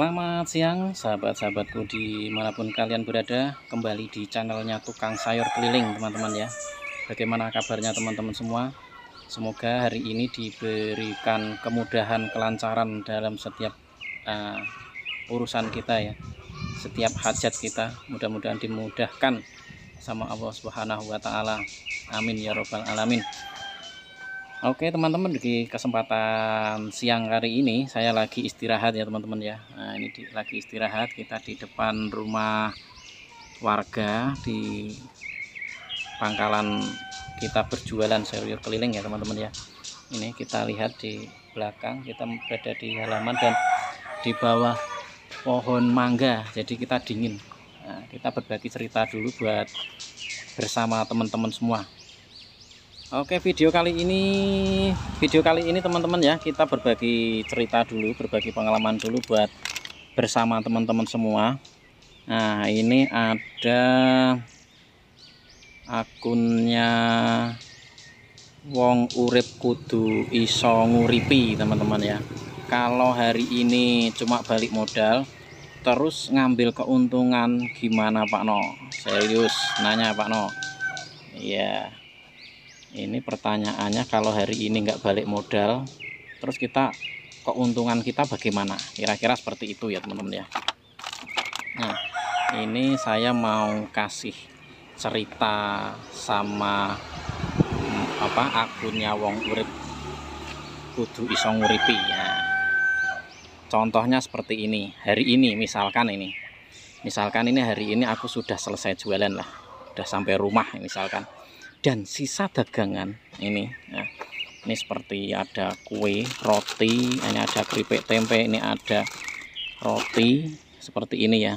Selamat siang sahabat-sahabatku dimanapun kalian berada Kembali di channelnya Tukang Sayur Keliling teman-teman ya Bagaimana kabarnya teman-teman semua Semoga hari ini diberikan kemudahan kelancaran dalam setiap uh, urusan kita ya Setiap hajat kita mudah-mudahan dimudahkan sama Allah Subhanahu wa taala. Amin ya robbal alamin. Oke teman-teman di kesempatan siang hari ini saya lagi istirahat ya teman-teman ya nah, ini di, lagi istirahat kita di depan rumah warga di pangkalan kita berjualan sayur keliling ya teman-teman ya ini kita lihat di belakang kita berada di halaman dan di bawah pohon mangga jadi kita dingin nah, kita berbagi cerita dulu buat bersama teman-teman semua Oke video kali ini video kali ini teman-teman ya kita berbagi cerita dulu berbagi pengalaman dulu buat bersama teman-teman semua Nah ini ada akunnya Wong Urip Kudu Iso Nguripi teman-teman ya kalau hari ini cuma balik modal terus ngambil keuntungan gimana Pak No serius nanya Pak No iya yeah ini pertanyaannya kalau hari ini nggak balik modal terus kita keuntungan kita bagaimana kira-kira seperti itu ya teman-teman ya nah ini saya mau kasih cerita sama mm, apa akunnya wong urip kudu iso nguripi ya contohnya seperti ini hari ini misalkan ini misalkan ini hari ini aku sudah selesai jualan lah udah sampai rumah misalkan dan sisa dagangan ini ya. ini seperti ada kue roti ini ada keripik tempe ini ada roti seperti ini ya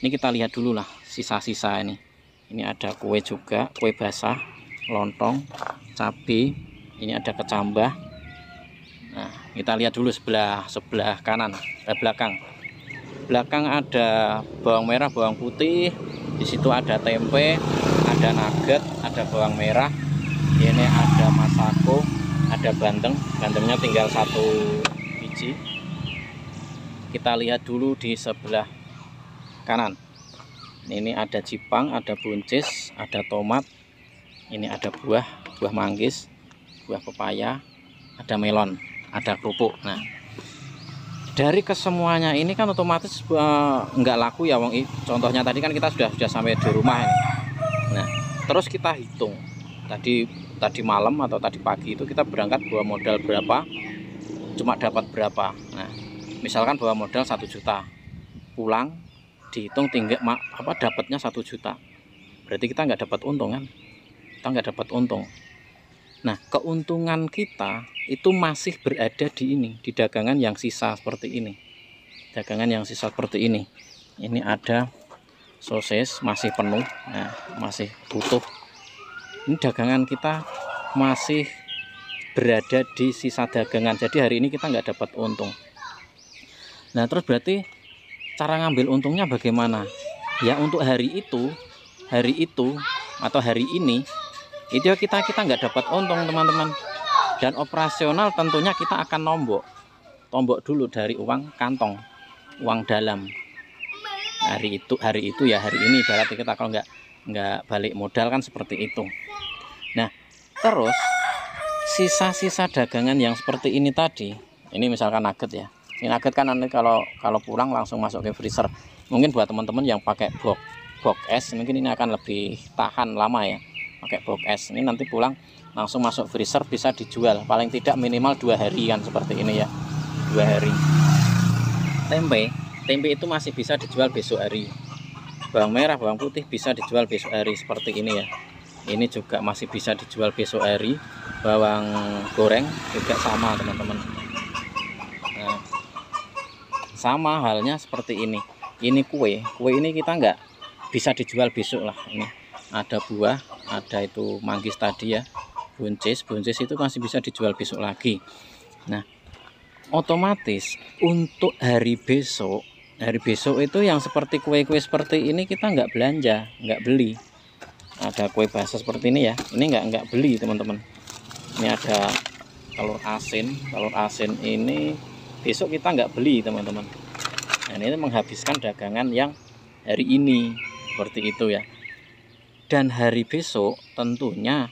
ini kita lihat dulu lah sisa-sisa ini ini ada kue juga kue basah lontong cabai ini ada kecambah nah kita lihat dulu sebelah sebelah kanan eh, belakang belakang ada bawang merah bawang putih di situ ada tempe ada nugget ada bawang merah ini ada masako ada banteng bantengnya tinggal satu biji kita lihat dulu di sebelah kanan ini ada jipang, ada buncis ada tomat ini ada buah buah manggis buah pepaya ada melon ada kerupuk nah dari kesemuanya ini kan otomatis uh, nggak laku ya Wong Contohnya tadi kan kita sudah sudah sampai di rumah ini terus kita hitung tadi tadi malam atau tadi pagi itu kita berangkat bawa modal berapa cuma dapat berapa nah misalkan bawa modal satu juta pulang dihitung tinggal apa dapatnya satu juta berarti kita nggak dapat untung kan kita nggak dapat untung nah keuntungan kita itu masih berada di ini di dagangan yang sisa seperti ini dagangan yang sisa seperti ini ini ada sosis masih penuh nah, masih utuh ini dagangan kita masih berada di sisa dagangan jadi hari ini kita nggak dapat untung nah terus berarti cara ngambil untungnya bagaimana ya untuk hari itu hari itu atau hari ini itu ya kita kita nggak dapat untung teman-teman dan operasional tentunya kita akan nombok tombok dulu dari uang kantong uang dalam hari itu hari itu ya hari ini berarti kita kalau nggak nggak balik modal kan seperti itu nah terus sisa-sisa dagangan yang seperti ini tadi ini misalkan nugget ya ini nugget kan nanti kalau kalau pulang langsung masuk ke freezer mungkin buat teman-teman yang pakai box box es mungkin ini akan lebih tahan lama ya pakai box es ini nanti pulang langsung masuk freezer bisa dijual paling tidak minimal dua hari kan seperti ini ya dua hari tempe tempe itu masih bisa dijual besok hari bawang merah bawang putih bisa dijual besok hari seperti ini ya ini juga masih bisa dijual besok hari bawang goreng juga sama teman-teman nah, sama halnya seperti ini ini kue kue ini kita nggak bisa dijual besok lah ini ada buah ada itu manggis tadi ya buncis buncis itu masih bisa dijual besok lagi nah otomatis untuk hari besok hari besok itu yang seperti kue-kue seperti ini kita nggak belanja nggak beli ada kue basah seperti ini ya ini nggak nggak beli teman-teman ini ada telur asin telur asin ini besok kita nggak beli teman-teman nah, ini menghabiskan dagangan yang hari ini seperti itu ya dan hari besok tentunya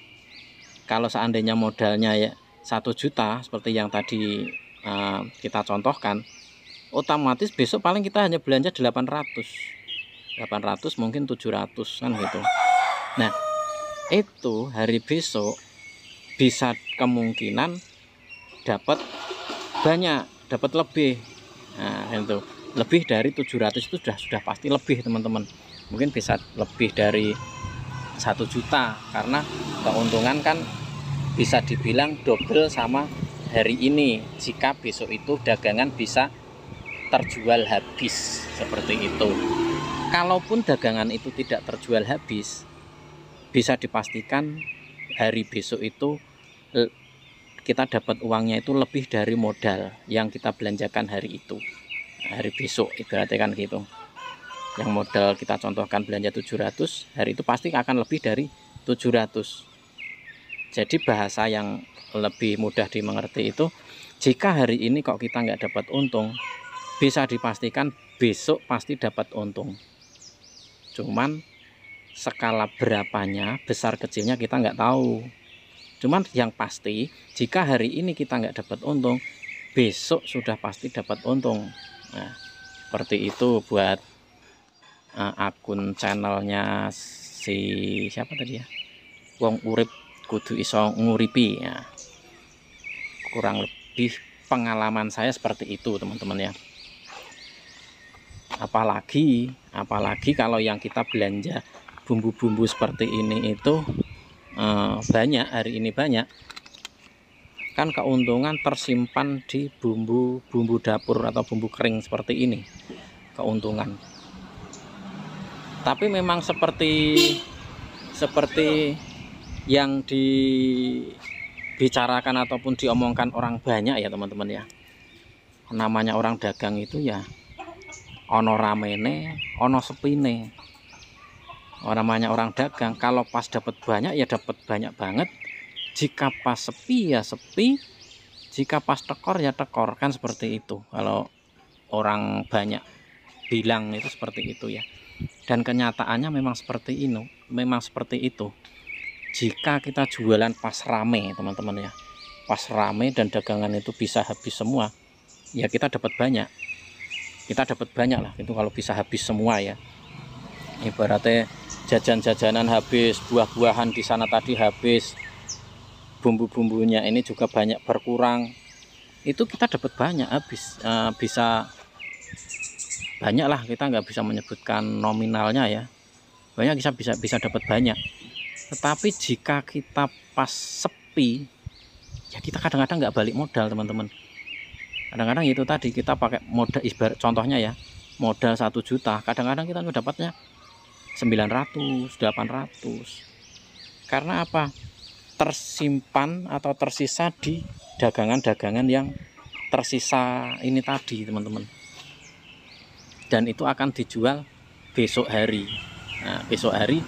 kalau seandainya modalnya ya satu juta seperti yang tadi uh, kita contohkan otomatis besok paling kita hanya belanja 800 800 mungkin 700 kan gitu nah itu hari besok bisa kemungkinan dapat banyak dapat lebih nah kan itu lebih dari 700 itu sudah sudah pasti lebih teman-teman mungkin bisa lebih dari satu juta karena keuntungan kan bisa dibilang double sama hari ini jika besok itu dagangan bisa terjual habis seperti itu kalaupun dagangan itu tidak terjual habis bisa dipastikan hari besok itu eh, kita dapat uangnya itu lebih dari modal yang kita belanjakan hari itu hari besok ibaratnya kan gitu yang modal kita contohkan belanja 700 hari itu pasti akan lebih dari 700 jadi bahasa yang lebih mudah dimengerti itu jika hari ini kok kita nggak dapat untung bisa dipastikan besok pasti dapat untung cuman skala berapanya besar kecilnya kita nggak tahu cuman yang pasti jika hari ini kita nggak dapat untung besok sudah pasti dapat untung nah seperti itu buat uh, akun channelnya si siapa tadi ya Wong Urip Kudu Iso Nguripi ya kurang lebih pengalaman saya seperti itu teman-teman ya apalagi apalagi kalau yang kita belanja bumbu-bumbu seperti ini itu eh, banyak hari ini banyak kan keuntungan tersimpan di bumbu-bumbu dapur atau bumbu kering seperti ini keuntungan tapi memang seperti seperti yang dibicarakan ataupun diomongkan orang banyak ya teman-teman ya namanya orang dagang itu ya ono ramene ono sepi sepine orang oh, banyak orang dagang kalau pas dapat banyak ya dapat banyak banget jika pas sepi ya sepi jika pas tekor ya tekor kan seperti itu kalau orang banyak bilang itu seperti itu ya dan kenyataannya memang seperti ini memang seperti itu jika kita jualan pas rame teman-teman ya pas rame dan dagangan itu bisa habis semua ya kita dapat banyak kita dapat banyak lah itu kalau bisa habis semua ya ibaratnya jajan-jajanan habis buah-buahan di sana tadi habis bumbu-bumbunya ini juga banyak berkurang itu kita dapat banyak habis uh, bisa banyak lah kita nggak bisa menyebutkan nominalnya ya banyak bisa bisa bisa dapat banyak tetapi jika kita pas sepi ya kita kadang-kadang nggak balik modal teman-teman kadang-kadang itu tadi kita pakai modal isbar contohnya ya modal satu juta kadang-kadang kita dapatnya 900 800 karena apa tersimpan atau tersisa di dagangan-dagangan yang tersisa ini tadi teman-teman dan itu akan dijual besok hari nah, besok hari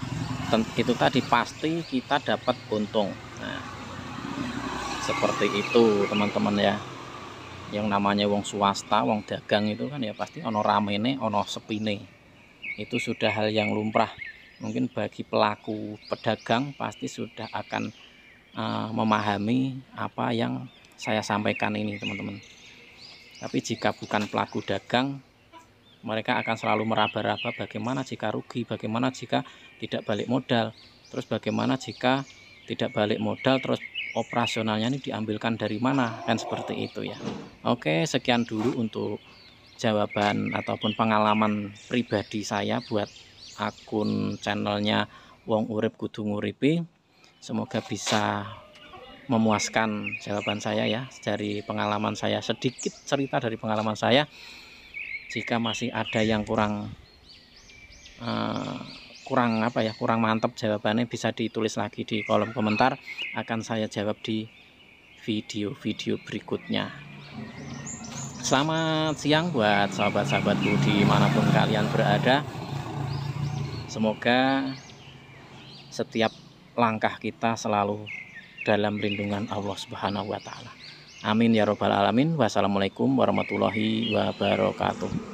itu tadi pasti kita dapat untung nah, seperti itu teman-teman ya yang namanya wong swasta wong dagang itu kan ya pasti ono ramene ono sepine itu sudah hal yang lumrah mungkin bagi pelaku pedagang pasti sudah akan uh, memahami apa yang saya sampaikan ini teman-teman tapi jika bukan pelaku dagang mereka akan selalu meraba-raba bagaimana jika rugi bagaimana jika tidak balik modal terus bagaimana jika tidak balik modal terus operasionalnya ini diambilkan dari mana kan seperti itu ya Oke sekian dulu untuk jawaban ataupun pengalaman pribadi saya buat akun channelnya Wong Urip Kudu Nguripi semoga bisa memuaskan jawaban saya ya dari pengalaman saya sedikit cerita dari pengalaman saya jika masih ada yang kurang uh, kurang apa ya kurang mantap jawabannya bisa ditulis lagi di kolom komentar akan saya jawab di video-video berikutnya selamat siang buat sahabat-sahabatku dimanapun kalian berada semoga setiap langkah kita selalu dalam lindungan Allah Subhanahu wa taala. Amin ya robbal alamin. Wassalamualaikum warahmatullahi wabarakatuh.